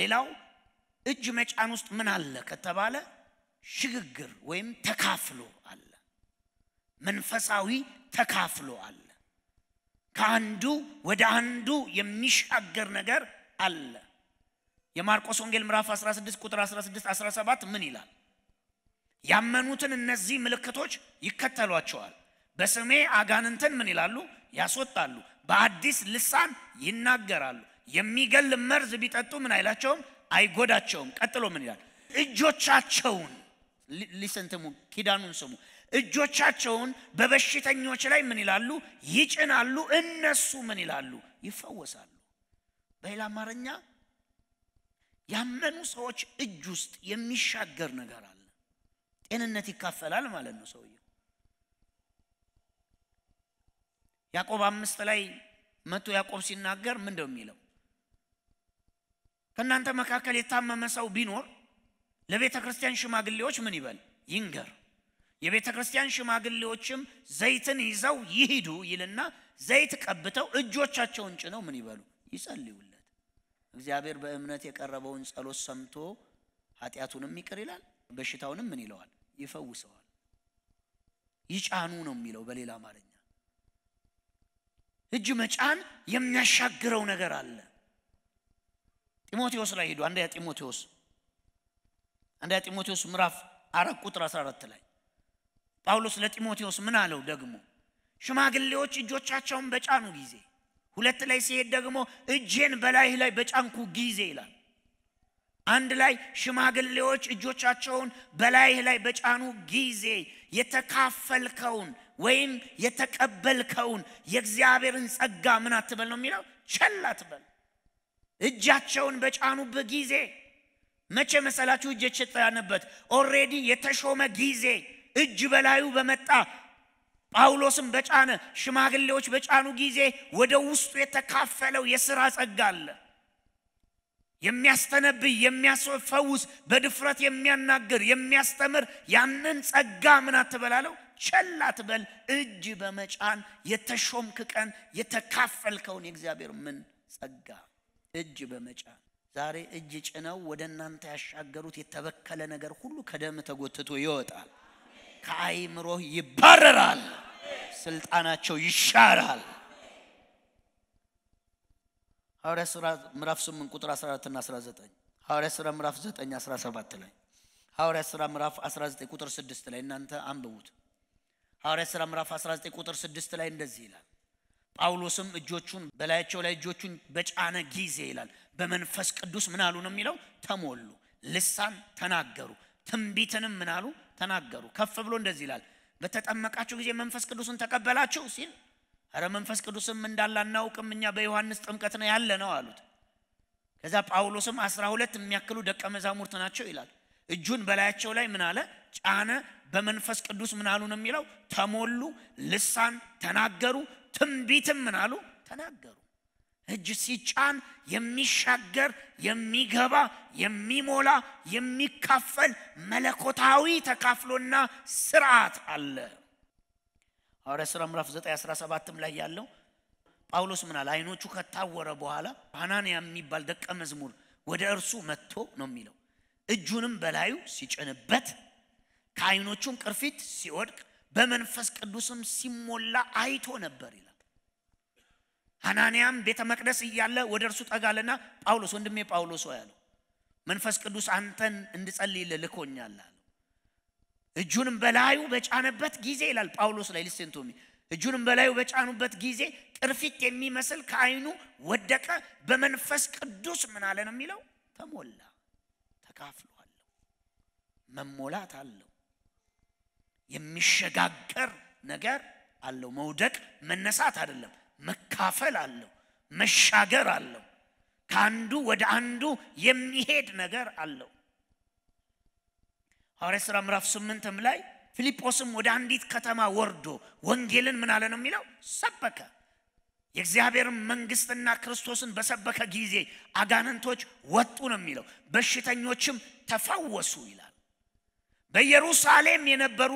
ሌላው እጅ መጫን ውስጥ ምን አለ ከተባለ ሽግግር ወይም ተካፍሎ አለ። መንፈሳዊ ተካፍሎ አለ። ከአንዱ ወደ አንዱ የሚሻገር ነገር አለ። የማርቆስ ወንጌል ምዕራፍ 16 ቁጥር 16 17 ምን ይላል? ያመኑትን እነዚህ ምልክቶች ይከተሏቸዋል። በስሜ አጋንንትን ምን ይላሉ? ያስወጣሉ። በአዲስ ልሳን ይናገራሉ። የሚገል መርዝ ቢጠጡ ምን አይላቸውም አይጎዳቸውም ቀጥሎ ምን ይላል እጆቻቸውን ሊሰንትሙ ኪዳኑን ስሙ እጆቻቸውን በበሽተኞች ላይ ምን ይላሉ ይጭናሉ እነሱ ምን ይላሉ ይፈወሳሉ በሌላ አማርኛ ያመኑ ሰዎች እጅ ውስጥ የሚሻገር ነገር አለ ጤንነት ይካፈላል ማለት ነው ሰውየው ያዕቆብ አምስት ላይ መቶ ያዕቆብ ሲናገር ምንደው የሚለው ከእናንተ መካከል የታመመ ሰው ቢኖር ለቤተ ክርስቲያን ሽማግሌዎች ምን ይበል? ይንገር። የቤተ ክርስቲያን ሽማግሌዎችም ዘይትን ይዘው ይሂዱ ይልና ዘይት ቀብተው እጆቻቸውን ጭነው ምን ይበሉ? ይጸልዩለት። እግዚአብሔር በእምነት የቀረበውን ጸሎት ሰምቶ ኃጢአቱንም ይቅር ይላል፣ በሽታውንም ምን ይለዋል? ይፈውሰዋል። ይጫኑ ነው የሚለው በሌላ አማርኛ። እጅ መጫን የሚያሻግረው ነገር አለ። ጢሞቴዎስ ላይ ሄዱ። አንደኛ ጢሞቴዎስ አንደኛ ጢሞቴዎስ ምዕራፍ አራት ቁጥር 14 ላይ ጳውሎስ ለጢሞቴዎስ ምን አለው ደግሞ ሽማግሌዎች እጆቻቸውን በጫኑ ጊዜ ሁለት ላይ ሲሄድ ደግሞ እጄን በላይህ ላይ በጫንኩ ጊዜ ይላል። አንድ ላይ ሽማግሌዎች እጆቻቸውን በላይህ ላይ በጫኑ ጊዜ የተካፈልከውን ወይም የተቀበልከውን የእግዚአብሔርን ጸጋ ምን አትበል ነው የሚለው? ቸል አትበል። እጃቸውን በጫኑበት ጊዜ መቼ መሰላችሁ? እጅ የተጫነበት ኦሬዲ የተሾመ ጊዜ እጅ በላዩ በመጣ ጳውሎስም በጫነ ሽማግሌዎች በጫኑ ጊዜ ወደ ውስጡ የተካፈለው የሥራ ጸጋ አለ። የሚያስተነብይ የሚያስፈውስ፣ በድፍረት የሚያናግር፣ የሚያስተምር ያንን ጸጋ ምን አትበላለው ቸል አትበል። እጅ በመጫን የተሾምክ ቀን የተካፈልከውን የእግዚአብሔር ምን ጸጋ እጅ በመጫን ዛሬ እጅ ጭነው ወደ እናንተ ያሻገሩት የተበከለ ነገር ሁሉ ከደም ተጎትቶ ይወጣል፣ ከአይምሮህ ይባረራል፣ ስልጣናቸው ይሻራል። ሐዋርያ ሥራ ምዕራፍ 8 ቁጥር 14 እና 19 ሐዋርያ ሥራ ምዕራፍ 9 17 ላይ ሐዋርያ ሥራ ምዕራፍ 19 ቁጥር 6 ላይ እናንተ አንብቡት። ሐዋርያ ሥራ ምዕራፍ 19 ቁጥር 6 ላይ እንደዚህ ይላል ጳውሎስም እጆቹን በላያቸው ላይ እጆቹን በጫነ ጊዜ ይላል በመንፈስ ቅዱስ ምን አሉ ነው የሚለው ተሞሉ፣ ልሳን ተናገሩ፣ ትንቢትንም ምን አሉ ተናገሩ። ከፍ ብሎ እንደዚህ ይላል በተጠመቃችሁ ጊዜ መንፈስ ቅዱስን ተቀበላችሁ ሲል አረ መንፈስ ቅዱስም እንዳለ አናውቅም እኛ በዮሐንስ ጥምቀት ነው ያለ ነው አሉት። ከዛ ጳውሎስም አስራ ሁለት የሚያክሉ ደቀ መዛሙርት ናቸው ይላል እጁን በላያቸው ላይ ምን አለ ጫነ። በመንፈስ ቅዱስ ምን አሉ ነው የሚለው ተሞሉ፣ ልሳን ተናገሩ፣ ትንቢትም ምን አሉ ተናገሩ። እጅ ሲጫን የሚሻገር የሚገባ የሚሞላ የሚካፈል መለኮታዊ ተካፍሎና ስርዓት አለ። አረ ስራ ምራፍ 917 ላይ ያለው ጳውሎስ ምን አለ? አይኖቹ ከታወረ በኋላ ሐናንያ የሚባል ደቀ መዝሙር ወደ እርሱ መጥቶ ነው የሚለው እጁንም በላዩ ሲጭንበት ከዓይኖቹም ቅርፊት ሲወድቅ በመንፈስ ቅዱስም ሲሞላ አይቶ ነበር ይላል። ሐናንያም ቤተ መቅደስ እያለ ወደ እርሱ ጠጋለና ጳውሎስ ወንድሜ ጳውሎስ ያለው መንፈስ ቅዱስ አንተን እንድጸልይልህ ልኮኛል አለው። እጁንም በላዩ በጫነበት ጊዜ ይላል ጳውሎስ ላይ ሊስቴን እጁንም በላዩ በጫኑበት ጊዜ ቅርፊት የሚመስል ከአይኑ ወደቀ። በመንፈስ ቅዱስ ምን አለ ነው የሚለው? ተሞላ። ተካፍሏለሁ። መሞላት አለው። የሚሸጋገር ነገር አለው። መውደቅ መነሳት አይደለም፣ መካፈል አለው፣ መሻገር አለው። ከአንዱ ወደ አንዱ የሚሄድ ነገር አለው። ሐዋርያ ሥራ ምዕራፍ ስምንትም ላይ ፊልጶስም ወደ አንዲት ከተማ ወርዶ ወንጌልን ምን አለ ነው የሚለው ሰበከ። የእግዚአብሔር መንግስትና ክርስቶስን በሰበከ ጊዜ አጋንንቶች ወጡ ነው የሚለው፣ በሽተኞችም ተፈወሱ ይላል። በኢየሩሳሌም የነበሩ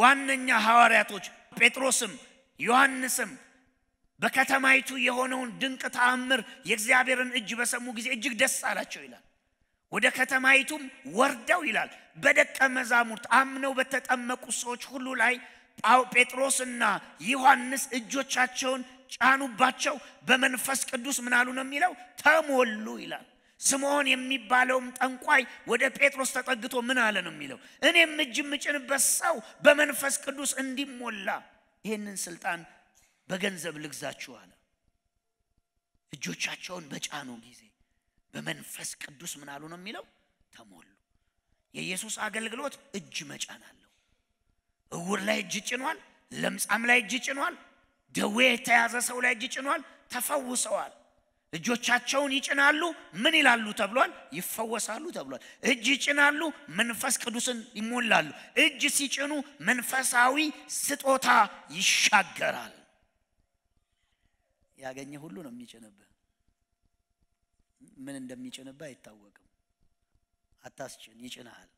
ዋነኛ ሐዋርያቶች ጴጥሮስም ዮሐንስም በከተማይቱ የሆነውን ድንቅ ተአምር የእግዚአብሔርን እጅ በሰሙ ጊዜ እጅግ ደስ አላቸው ይላል። ወደ ከተማይቱም ወርደው ይላል በደቀ መዛሙርት አምነው በተጠመቁ ሰዎች ሁሉ ላይ ጴጥሮስና ዮሐንስ እጆቻቸውን ጫኑባቸው። በመንፈስ ቅዱስ ምናሉ ነው የሚለው ተሞሉ ይላል። ስምዖን የሚባለውም ጠንቋይ ወደ ጴጥሮስ ተጠግቶ ምን አለ ነው የሚለው፣ እኔም እጅ የምጭንበት ሰው በመንፈስ ቅዱስ እንዲሞላ ይህንን ስልጣን በገንዘብ ልግዛችሁ አለ። እጆቻቸውን በጫኑ ጊዜ በመንፈስ ቅዱስ ምን አሉ ነው የሚለው ተሞሉ። የኢየሱስ አገልግሎት እጅ መጫን አለው። እውር ላይ እጅ ጭኗል። ለምጻም ላይ እጅ ጭኗል። ደዌ የተያዘ ሰው ላይ እጅ ጭኗል። ተፈውሰዋል። እጆቻቸውን ይጭናሉ ምን ይላሉ ተብሏል? ይፈወሳሉ ተብሏል። እጅ ይጭናሉ መንፈስ ቅዱስን ይሞላሉ። እጅ ሲጭኑ መንፈሳዊ ስጦታ ይሻገራል። ያገኘ ሁሉ ነው የሚጭንብህ። ምን እንደሚጭንብህ አይታወቅም። አታስጭን፣ ይጭናል።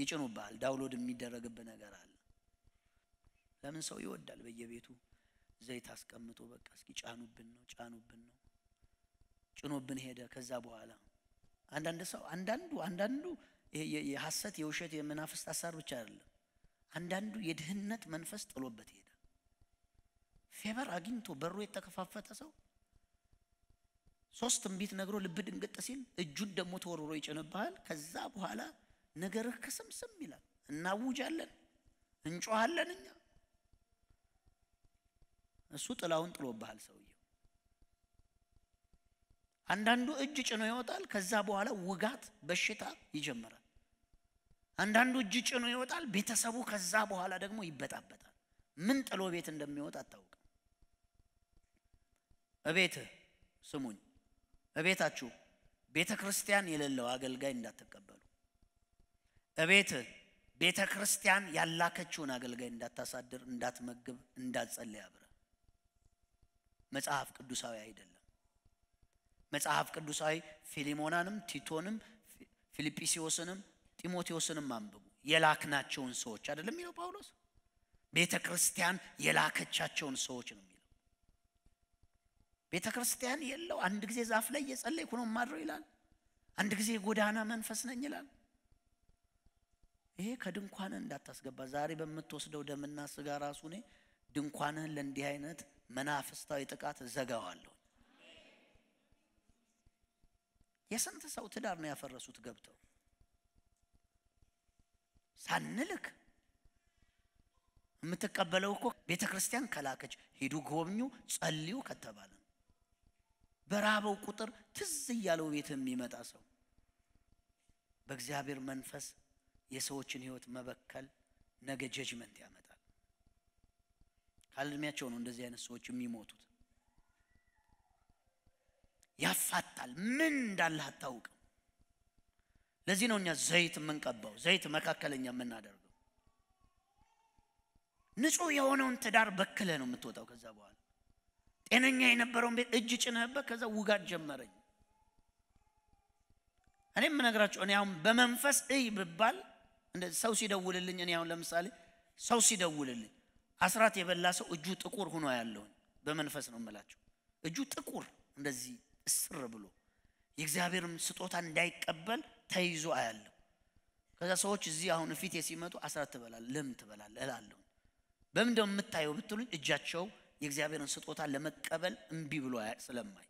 ይጭኑብሃል። ዳውሎድ የሚደረግብህ ነገር አለ። ለምን ሰው ይወዳል በየቤቱ ዘይት አስቀምጦ በቃ እስኪ ጫኑብን ነው ጫኑብን ነው ጭኖብን ሄደ። ከዛ በኋላ አንዳንድ ሰው አንዳንዱ አንዳንዱ የሐሰት የውሸት የመናፍስት አሳር ብቻ አይደለም። አንዳንዱ የድህነት መንፈስ ጥሎበት ሄደ። ፌበር አግኝቶ በሩ የተከፋፈተ ሰው ሶስት እምቢት ነግሮ ልብ ድንግጥ ሲል እጁን ደግሞ ተወርሮ ይጭንብሃል። ከዛ በኋላ ነገርህ ክስምስም ይላል። እናውጃለን፣ እንጮሃለን እኛ እሱ ጥላውን ጥሎብሃል ሰውየው አንዳንዱ እጅ ጭኖ ይወጣል። ከዛ በኋላ ውጋት፣ በሽታ ይጀምራል። አንዳንዱ እጅ ጭኖ ይወጣል። ቤተሰቡ ከዛ በኋላ ደግሞ ይበጣበጣል። ምን ጥሎ ቤት እንደሚወጣ አታውቅም። እቤት ስሙኝ፣ እቤታችሁ ቤተ ክርስቲያን የሌለው አገልጋይ እንዳትቀበሉ። እቤት ቤተ ክርስቲያን ያላከችውን አገልጋይ እንዳታሳድር፣ እንዳትመግብ፣ እንዳትጸልይ አብረ መጽሐፍ ቅዱሳዊ አይደለም። መጽሐፍ ቅዱሳዊ ፊሊሞናንም ቲቶንም ፊልጵስዮስንም ጢሞቴዎስንም አንብቡ የላክናቸውን ሰዎች አይደለም የሚለው ጳውሎስ ቤተ ክርስቲያን የላከቻቸውን ሰዎች ነው የሚለው ቤተ ክርስቲያን የለው አንድ ጊዜ ዛፍ ላይ እየጸለይኩ ነው ማድረው ይላል አንድ ጊዜ የጎዳና መንፈስ ነኝ ይላል ይሄ ከድንኳንህ እንዳታስገባ ዛሬ በምትወስደው ደምና ስጋ ራሱ እኔ ድንኳንህን ለእንዲህ አይነት መናፍስታዊ ጥቃት ዘጋዋለሁ የስንት ሰው ትዳር ነው ያፈረሱት ገብተው ሳንልክ። የምትቀበለው እኮ ቤተ ክርስቲያን ከላከች ሂዱ ጎብኙ ጸልዩ ከተባለ በራበው ቁጥር ትዝ እያለው ቤት የሚመጣ ሰው በእግዚአብሔር መንፈስ የሰዎችን ህይወት መበከል ነገ ጀጅመንት ያመጣል። ካልድሜያቸው ነው እንደዚህ አይነት ሰዎች የሚሞቱት። ያፋታል። ምን እንዳለ አታውቅም። ለዚህ ነው እኛ ዘይት የምንቀባው፣ ዘይት መካከለኛ የምናደርገው። ንጹህ የሆነውን ትዳር በክለ ነው የምትወጣው። ከዛ በኋላ ጤነኛ የነበረውን ቤት እጅ ጭነህበት ከዛ ውጋት ጀመረኝ። እኔ የምነግራቸው እኔ አሁን በመንፈስ እይ ብባል ሰው ሲደውልልኝ እኔ አሁን ለምሳሌ ሰው ሲደውልልኝ አስራት የበላ ሰው እጁ ጥቁር ሆኖ ያለውን በመንፈስ ነው የምላቸው። እጁ ጥቁር እንደዚህ እስር ብሎ የእግዚአብሔርም ስጦታ እንዳይቀበል ተይዞ አያለሁ። ከዛ ሰዎች እዚህ አሁን ፊቴ ሲመጡ አስራት ትበላል፣ ለምን ትበላል እላለሁ። በምን ደው የምታየው ብትሉኝ እጃቸው የእግዚአብሔርን ስጦታ ለመቀበል እምቢ ብሎ ስለማይ።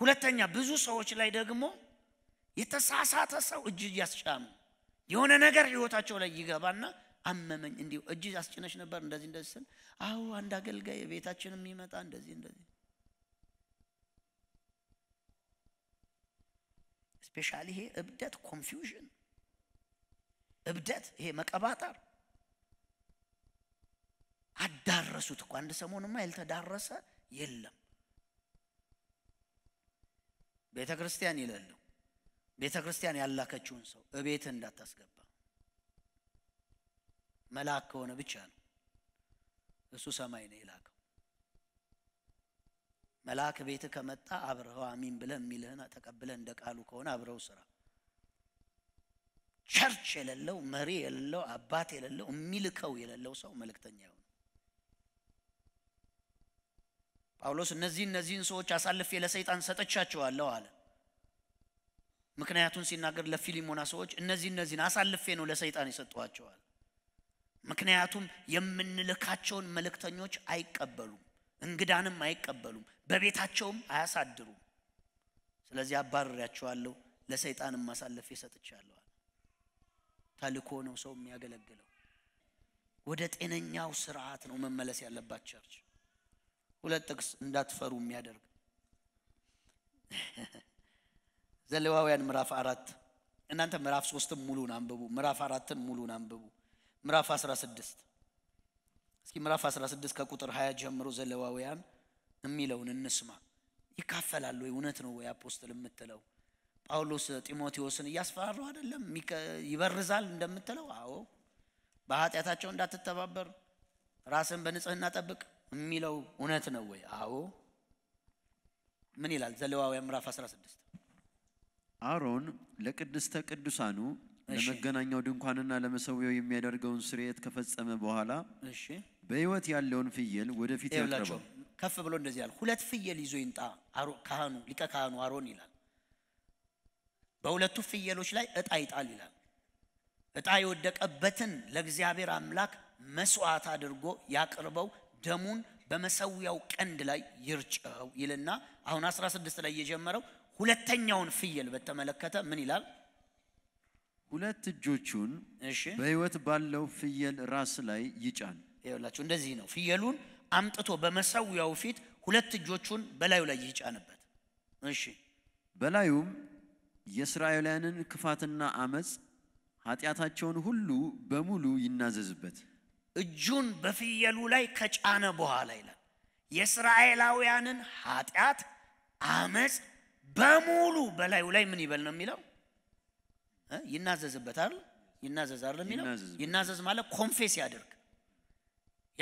ሁለተኛ ብዙ ሰዎች ላይ ደግሞ የተሳሳተ ሰው እጅ እያስጫኑ የሆነ ነገር ህይወታቸው ላይ ይገባና አመመኝ፣ እንዲሁ እጅ አስጭነሽ ነበር እንደዚህ እንደዚህ ስል አዎ አንድ አገልጋይ ቤታችንም ይመጣ እንደዚህ እንደዚህ ስፔሻሊ ይሄ እብደት ኮንፊውዥን፣ እብደት ይሄ መቀባጠር አዳረሱት እኮ አንድ ሰሞንማ ያልተዳረሰ የለም። ቤተ ክርስቲያን ይለሉ ቤተ ክርስቲያን ያላከችውን ሰው እቤት እንዳታስገባ መልአክ ከሆነ ብቻ ነው እሱ ሰማይ ነው የላከው። መልአክ ቤት ከመጣ አብረኸው አሚን ብለህ የሚልህን ተቀብለህ እንደ ቃሉ ከሆነ አብረው ስራ። ቸርች የሌለው መሪ የሌለው አባት የሌለው የሚልከው የሌለው ሰው መልእክተኛ ይሆን። ጳውሎስ እነዚህ እነዚህን ሰዎች አሳልፌ ለሰይጣን ሰጠቻቸዋለሁ አለ። ምክንያቱን ሲናገር ለፊሊሞና ሰዎች እነዚህ እነዚህን አሳልፌ ነው ለሰይጣን የሰጠኋቸዋል። ምክንያቱም የምንልካቸውን መልእክተኞች አይቀበሉም፣ እንግዳንም አይቀበሉም፣ በቤታቸውም አያሳድሩም። ስለዚህ አባርሬያቸዋለሁ፣ ለሰይጣንም ማሳለፍ የሰጥቻለሁ። ተልኮ ነው ሰው የሚያገለግለው። ወደ ጤነኛው ስርዓት ነው መመለስ ያለባት ቸርች። ሁለት ጥቅስ እንዳትፈሩ የሚያደርግ ዘሌዋውያን ምዕራፍ አራት እናንተ ምዕራፍ ሶስትም ሙሉን አንብቡ፣ ምዕራፍ አራትን ሙሉን አንብቡ፣ ምዕራፍ ስድስት እስኪ ምዕራፍ 16 ከቁጥር 20 ጀምሮ ዘለዋውያን የሚለውን እንስማ። ይካፈላል ወይ? እውነት ነው ወይ? አፖስትል የምትለው ጳውሎስ ጢሞቴዎስን እያስፈራረው አይደለም? ይበርዛል እንደምትለው? አዎ፣ በኃጢአታቸው እንዳትተባበር ራስን በንጽህና ጠብቅ የሚለው እውነት ነው ወይ? አዎ። ምን ይላል? ዘሌዋውያን ምዕራፍ 16 አሮን ለቅድስተ ቅዱሳኑ ለመገናኛው ድንኳንና ለመሰዊያው የሚያደርገውን ስርየት ከፈጸመ በኋላ በህይወት ያለውን ፍየል ወደፊት ያቀርባል። ከፍ ብሎ እንደዚህ ያለ ሁለት ፍየል ይዞ ይንጣ ካህኑ ሊቀ ካህኑ አሮን ይላል። በሁለቱ ፍየሎች ላይ እጣ ይጣል ይላል። እጣ የወደቀበትን ለእግዚአብሔር አምላክ መስዋዕት አድርጎ ያቅርበው፣ ደሙን በመሰዊያው ቀንድ ላይ ይርጨው ይልና አሁን 16 ላይ የጀመረው ሁለተኛውን ፍየል በተመለከተ ምን ይላል? ሁለት እጆቹን በሕይወት ባለው ፍየል ራስ ላይ ይጫን። ይኸውላችሁ እንደዚህ ነው ፍየሉን አምጥቶ በመሰዊያው ፊት ሁለት እጆቹን በላዩ ላይ ይጫንበት። እሺ። በላዩም የእስራኤላውያንን ክፋትና አመፅ ኃጢአታቸውን ሁሉ በሙሉ ይናዘዝበት። እጁን በፍየሉ ላይ ከጫነ በኋላ ይላል የእስራኤላውያንን ኃጢአት አመፅ በሙሉ በላዩ ላይ ምን ይበል ነው የሚለው? ይናዘዝበት አይደል? ይናዘዝ አይደል የሚለው? ይናዘዝ ማለት ኮንፌስ ያደርግ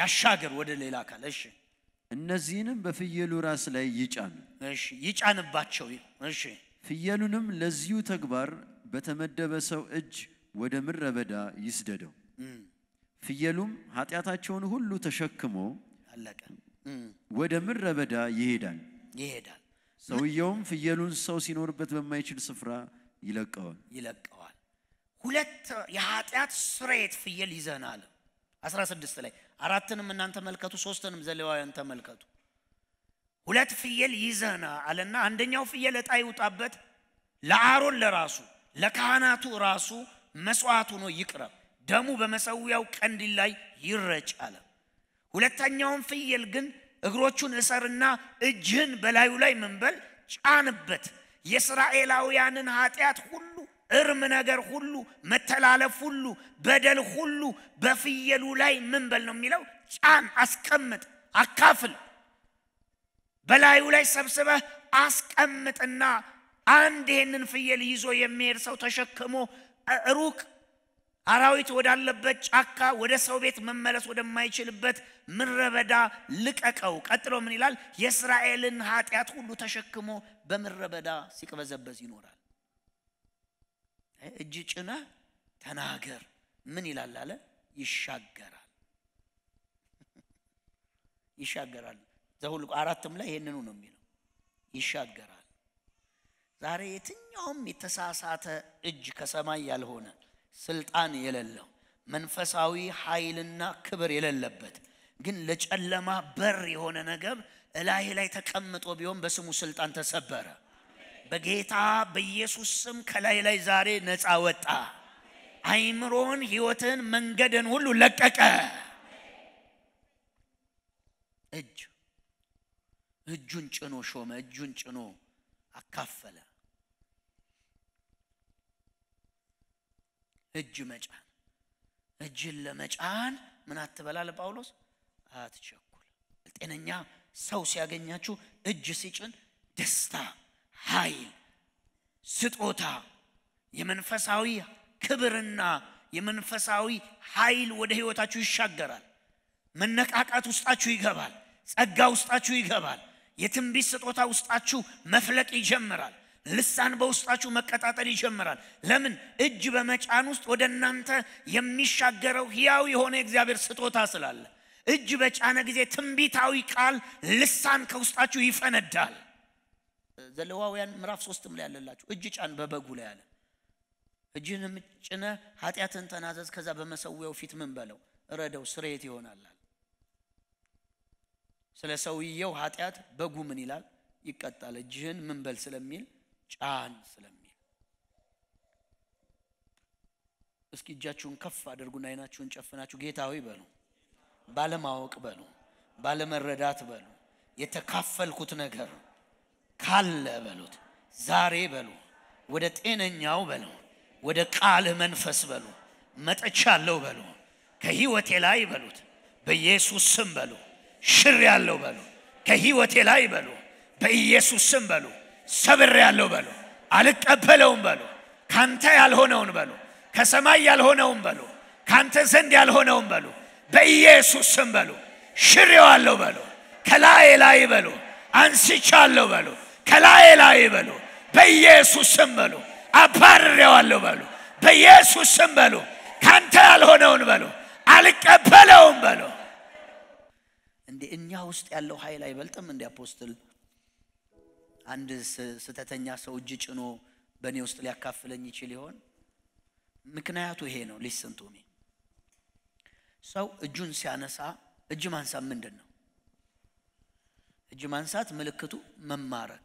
ያሻገር ወደ ሌላ አካል። እሺ እነዚህንም በፍየሉ ራስ ላይ ይጫን። እሺ ይጫንባቸው። እሺ ፍየሉንም ለዚሁ ተግባር በተመደበ ሰው እጅ ወደ ምረበዳ በዳ ይስደደው። ፍየሉም ኃጢአታቸውን ሁሉ ተሸክሞ አለቀ፣ ወደ ምረበዳ በዳ ይሄዳል ይሄዳል። ሰውየውም ፍየሉን ሰው ሲኖርበት በማይችል ስፍራ ይለቀዋል ይለቀዋል። ሁለት የኃጢአት ስሬት ፍየል ይዘናል 16 ላይ አራትንም እናንተ መልከቱ፣ ሶስትንም ዘሌዋውያን ተመልከቱ። ሁለት ፍየል ይዘና አለና አንደኛው ፍየል ዕጣ ይውጣበት፣ ለአሮን ለራሱ ለካህናቱ ራሱ መስዋዕት ሆኖ ይቅረብ፣ ደሙ በመሰዊያው ቀንዲል ላይ ይረጭ አለ። ሁለተኛውን ፍየል ግን እግሮቹን እሰርና እጅህን በላዩ ላይ መንበል ጫንበት፣ የእስራኤላውያንን ኃጢአት ሁሉ እርም ነገር ሁሉ፣ መተላለፍ ሁሉ፣ በደል ሁሉ በፍየሉ ላይ ምን በል ነው የሚለው? ጫን፣ አስቀምጥ፣ አካፍል፣ በላዩ ላይ ሰብስበህ አስቀምጥና አንድ ይህንን ፍየል ይዞ የሚሄድ ሰው ተሸክሞ ሩቅ አራዊት ወዳለበት ጫካ ወደ ሰው ቤት መመለስ ወደማይችልበት ምድረ በዳ ልቀቀው። ቀጥሎ ምን ይላል? የእስራኤልን ኃጢአት ሁሉ ተሸክሞ በምድረ በዳ ሲቅበዘበዝ ይኖራል። እጅ ጭነ ተናገር። ምን ይላል አለ? ይሻገራል ይሻገራል። ዘኍልቍ አራትም ላይ ይሄንኑ ነው የሚለው ይሻገራል። ዛሬ የትኛውም የተሳሳተ እጅ ከሰማይ ያልሆነ ስልጣን የሌለው መንፈሳዊ ኃይልና ክብር የሌለበት ግን ለጨለማ በር የሆነ ነገር እላይ ላይ ተቀምጦ ቢሆን በስሙ ስልጣን ተሰበረ። በጌታ በኢየሱስ ስም ከላይ ላይ ዛሬ ነፃ ወጣ። አይምሮን፣ ህይወትን፣ መንገድን ሁሉ ለቀቀ። እጅ እጁን ጭኖ ሾመ። እጁን ጭኖ አካፈለ። እጅ መጫን እጅን ለመጫን ምን አትበላል? ጳውሎስ አትቸኩል። ጤነኛ ሰው ሲያገኛችሁ እጅ ሲጭን ደስታ ኃይል፣ ስጦታ፣ የመንፈሳዊ ክብርና የመንፈሳዊ ኃይል ወደ ህይወታችሁ ይሻገራል። መነቃቃት ውስጣችሁ ይገባል። ጸጋ ውስጣችሁ ይገባል። የትንቢት ስጦታ ውስጣችሁ መፍለቅ ይጀምራል። ልሳን በውስጣችሁ መቀጣጠል ይጀምራል። ለምን? እጅ በመጫን ውስጥ ወደ እናንተ የሚሻገረው ሕያው የሆነ የእግዚአብሔር ስጦታ ስላለ እጅ በጫነ ጊዜ ትንቢታዊ ቃል ልሳን ከውስጣችሁ ይፈነዳል። ዘለዋውያን ምዕራፍ ሶስትም ላይ ያለላችሁ እጅ ጫን በበጉ ላይ አለ። እጅህንም ጭነ ኃጢአትን ተናዘዝ፣ ከዛ በመሰዊያው ፊት ምን በለው ረደው ስሬት ይሆናል። ስለ ሰውየው ኃጢአት በጉ ምን ይላል? ይቀጣል። እጅህን ምን በል ስለሚል ጫን ስለሚል። እስኪ እጃችሁን ከፍ አድርጉና አይናችሁን ጨፍናችሁ ጌታ ሆይ በሉ፣ ባለማወቅ በሉ፣ ባለመረዳት በሉ፣ የተካፈልኩት ነገር ካለ በሉት፣ ዛሬ በሉ፣ ወደ ጤነኛው በሉ፣ ወደ ቃል መንፈስ በሉ፣ መጠቻለሁ በሉ፣ ከህይወቴ ላይ በሉት፣ በኢየሱስ ስም በሉ፣ ሽር ያለው በሉ፣ ከህይወቴ ላይ በሉ፣ በኢየሱስ ስም በሉ፣ ሰብር ያለው በሉ፣ አልቀበለውም በሉ፣ ካንተ ያልሆነውን በሉ፣ ከሰማይ ያልሆነውን በሉ፣ ካንተ ዘንድ ያልሆነውን በሉ፣ በኢየሱስ ስም በሉ፣ ሽሬዋለሁ በሉ፣ ከላይ ላይ በሉ፣ አንስቻለሁ በሉ ከላይ ላይ በሉ፣ በኢየሱስ ስም በሉ። አባርሬዋለሁ በሉ፣ በኢየሱስ ስም በሉ። ካንተ ያልሆነውን በሉ፣ አልቀበለውም በሉ። እንዴ እኛ ውስጥ ያለው ኃይል አይበልጥም? እንደ አፖስትል አንድ ስተተኛ ሰው እጅ ጭኖ በእኔ ውስጥ ሊያካፍለኝ ይችል ይሆን? ምክንያቱ ይሄ ነው። ሊስን ቱ ሚ ሰው እጁን ሲያነሳ እጅ ማንሳት ምንድን ነው? እጅ ማንሳት ምልክቱ መማረክ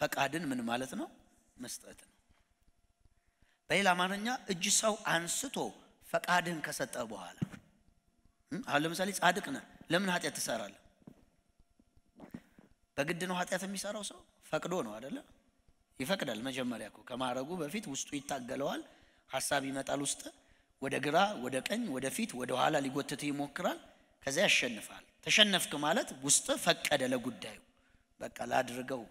ፈቃድን ምን ማለት ነው? መስጠት ነው። በሌላ አማርኛ እጅ ሰው አንስቶ ፈቃድን ከሰጠ በኋላ አሁን ለምሳሌ ጻድቅ ነ ለምን ኃጢአት ትሰራለህ? በግድ ነው ኃጢአት የሚሰራው ሰው ፈቅዶ ነው አደለ? ይፈቅዳል። መጀመሪያ ኮ ከማረጉ በፊት ውስጡ ይታገለዋል። ሀሳብ ይመጣል ውስጥ ወደ ግራ፣ ወደ ቀኝ፣ ወደ ፊት፣ ወደ ኋላ ሊጎትት ይሞክራል። ከዚያ ያሸንፋል። ተሸነፍክ ማለት ውስጥ ፈቀደ ለጉዳዩ በቃ ላድርገው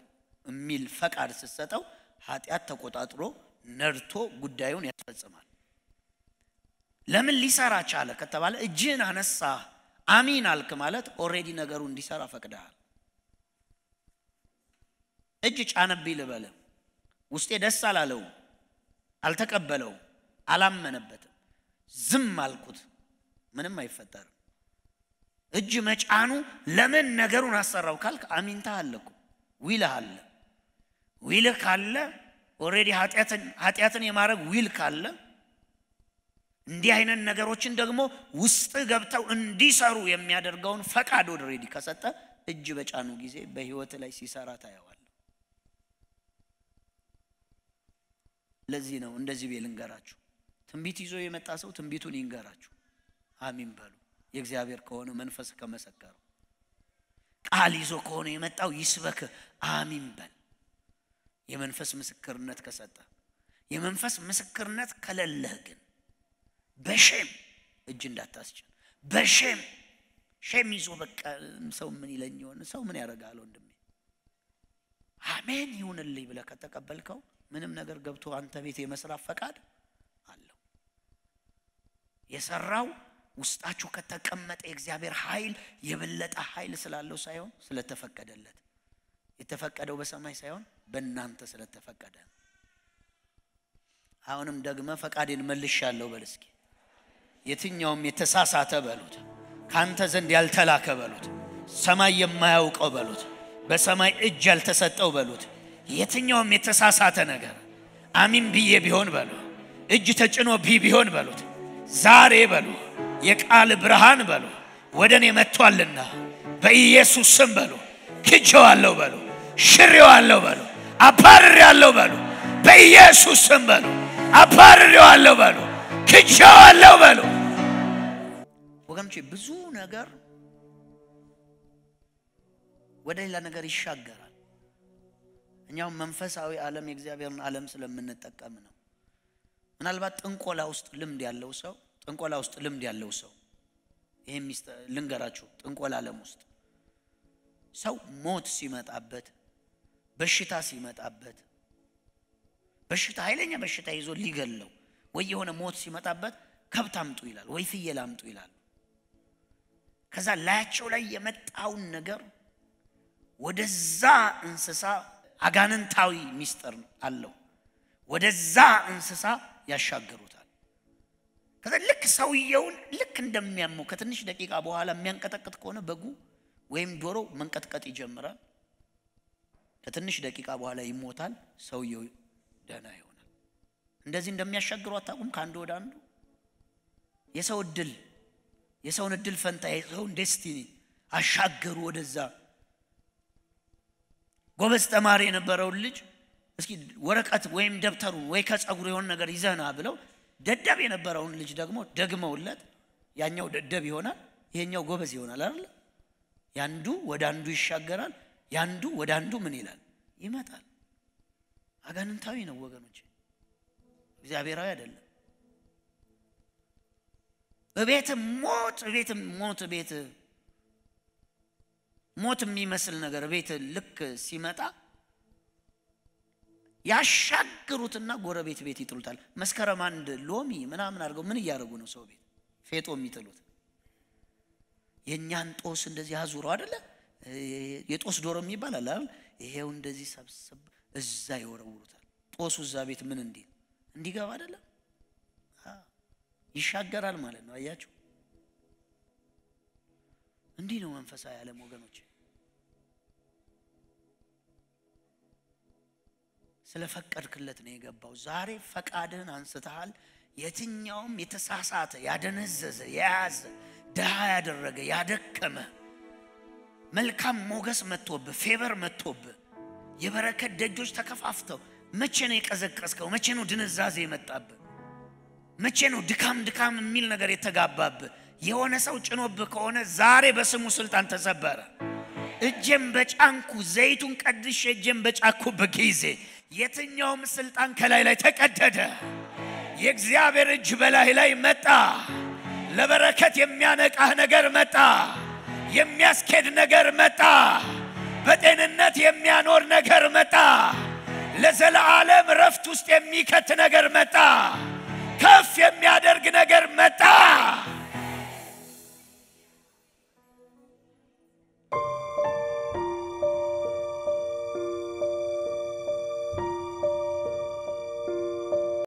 የሚል ፈቃድ ስትሰጠው ኃጢአት ተቆጣጥሮ ነድቶ ጉዳዩን ያስፈጽማል። ለምን ሊሰራ ቻለ ከተባለ እጅህን አነሳ አሚን አልክ ማለት ኦሬዲ ነገሩ እንዲሰራ ፈቅደሃል። እጅ ጫነብኝ ልበለ ውስጤ ደስ አላለው አልተቀበለው አላመነበትም፣ ዝም አልኩት። ምንም አይፈጠርም። እጅ መጫኑ ለምን ነገሩን አሰራው ካልክ አሚንታ አለኩ ዊልህ አለ ዊል ካለ ኦሬዲ ኃጢአትን የማድረግ ዊል ካለ እንዲህ አይነት ነገሮችን ደግሞ ውስጥ ገብተው እንዲሰሩ የሚያደርገውን ፈቃድ ኦሬዲ ከሰጠ እጅ በጫኑ ጊዜ በህይወት ላይ ሲሰራ ታየዋል። ለዚህ ነው እንደዚህ ቤል እንገራችሁ ትንቢት ይዞ የመጣ ሰው ትንቢቱን ይንገራችሁ። አሚን በሉ። የእግዚአብሔር ከሆነ መንፈስ ከመሰከረው ቃል ይዞ ከሆነ የመጣው ይስበክ። አሚን በል። የመንፈስ ምስክርነት ከሰጠ የመንፈስ ምስክርነት ከሌለህ ግን በሼም እጅ እንዳታስጭን በሼም ሼም ይዞ በቃ ሰው ምን ይለኝ ይሆን ሰው ምን ያደርጋል ወንድሜ አሜን ይሁንልኝ ብለህ ከተቀበልከው ምንም ነገር ገብቶ አንተ ቤት የመስራት ፈቃድ አለው የሰራው ውስጣችሁ ከተቀመጠ የእግዚአብሔር ኃይል የበለጠ ኃይል ስላለው ሳይሆን ስለተፈቀደለት የተፈቀደው በሰማይ ሳይሆን በእናንተ ስለተፈቀደ አሁንም ደግመ ፈቃዴን መልሻለሁ በል እስኪ። የትኛውም የተሳሳተ በሉት፣ ካንተ ዘንድ ያልተላከ በሉት፣ ሰማይ የማያውቀው በሉት፣ በሰማይ እጅ ያልተሰጠው በሉት፣ የትኛውም የተሳሳተ ነገር አሚን ብዬ ቢሆን በሉ፣ እጅ ተጭኖ ቢ ቢሆን በሉት፣ ዛሬ በሉ፣ የቃል ብርሃን በሉ፣ ወደ እኔ መጥቷልና በኢየሱስ ስም በሉ፣ ክጀዋለሁ በሉ ሽሬዋለሁ በሉ፣ አባርሬዋለሁ በሉ፣ በኢየሱስ ስም በሉ፣ አባርሬዋለሁ በሉ፣ ክጄዋለሁ በሉ። ወገኖቼ ብዙ ነገር ወደ ሌላ ነገር ይሻገራል። እኛውም መንፈሳዊ ዓለም የእግዚአብሔርን ዓለም ስለምንጠቀም ነው። ምናልባት ጥንቆላ ውስጥ ልምድ ያለው ሰው ጥንቆላ ውስጥ ልምድ ያለው ሰው ይሄም ልንገራችሁ፣ ጥንቆላ ዓለም ውስጥ ሰው ሞት ሲመጣበት በሽታ ሲመጣበት በሽታ ኃይለኛ በሽታ ይዞ ሊገለው ወይ የሆነ ሞት ሲመጣበት ከብት አምጡ ይላል፣ ወይ ፍየል አምጡ ይላል። ከዛ ላያቸው ላይ የመጣውን ነገር ወደዛ እንስሳ አጋንንታዊ ሚስጥር አለው። ወደዛ እንስሳ ያሻገሩታል። ከዛ ልክ ሰውየውን ልክ እንደሚያመው ከትንሽ ደቂቃ በኋላ የሚያንቀጠቅጥ ከሆነ በጉ ወይም ዶሮ መንቀጥቀጥ ይጀምራል። ከትንሽ ደቂቃ በኋላ ይሞታል። ሰውየው ደህና ይሆናል። እንደዚህ እንደሚያሻግሩ አታቁም ከአንዱ ወደ አንዱ የሰው እድል የሰውን እድል ፈንታ የሰውን ዴስቲኒ አሻገሩ ወደዛ። ጎበዝ ተማሪ የነበረውን ልጅ እስኪ ወረቀት ወይም ደብተሩ ወይ ከጸጉሩ የሆን ነገር ይዘህና ብለው ደደብ የነበረውን ልጅ ደግሞ ደግመውለት ያኛው ደደብ ይሆናል፣ ይሄኛው ጎበዝ ይሆናል አይደል? ያንዱ ወደ አንዱ ይሻገራል። ያንዱ ወደ አንዱ ምን ይላል ይመጣል አጋንንታዊ ነው ወገኖች እግዚአብሔራዊ አይደለም በቤት ሞት ቤት ሞት ቤት ሞት የሚመስል ነገር ቤት ልክ ሲመጣ ያሻግሩትና ጎረቤት ቤት ይጥሉታል መስከረም አንድ ሎሚ ምናምን አድርገው ምን እያደረጉ ነው ሰው ቤት ፌጦ የሚጥሉት የእኛን ጦስ እንደዚህ አዙረው አይደለም የጦስ ዶሮ የሚባል አለ አይደል? ይሄው እንደዚህ ሰብስብ እዛ ይወረውሩታል። ጦሱ እዛ ቤት ምን እንዲ እንዲገባ አይደለም ይሻገራል ማለት ነው። አያችሁ፣ እንዲህ ነው መንፈሳዊ ዓለም ወገኖች። ስለፈቀድክለት ነው የገባው። ዛሬ ፈቃድህን አንስተሃል። የትኛውም የተሳሳተ ያደነዘዘ የያዘ ድሃ ያደረገ ያደከመ መልካም ሞገስ መጥቶብህ ፌበር መጥቶብህ የበረከት ደጆች ተከፋፍተው መቼ ነው የቀዘቀዝከው? መቼ ነው ድንዛዜ የመጣብህ? መቼ ነው ድካም ድካም የሚል ነገር የተጋባብህ? የሆነ ሰው ጭኖብህ ከሆነ ዛሬ በስሙ ስልጣን ተሰበረ። እጄን በጫንኩ ዘይቱን ቀድሼ እጄን በጫንኩበት ጊዜ የትኛውም ስልጣን ከላይ ላይ ተቀደደ። የእግዚአብሔር እጅ በላይ ላይ መጣ። ለበረከት የሚያነቃህ ነገር መጣ። የሚያስኬድ ነገር መጣ። በጤንነት የሚያኖር ነገር መጣ። ለዘለዓለም ረፍት ውስጥ የሚከት ነገር መጣ። ከፍ የሚያደርግ ነገር መጣ።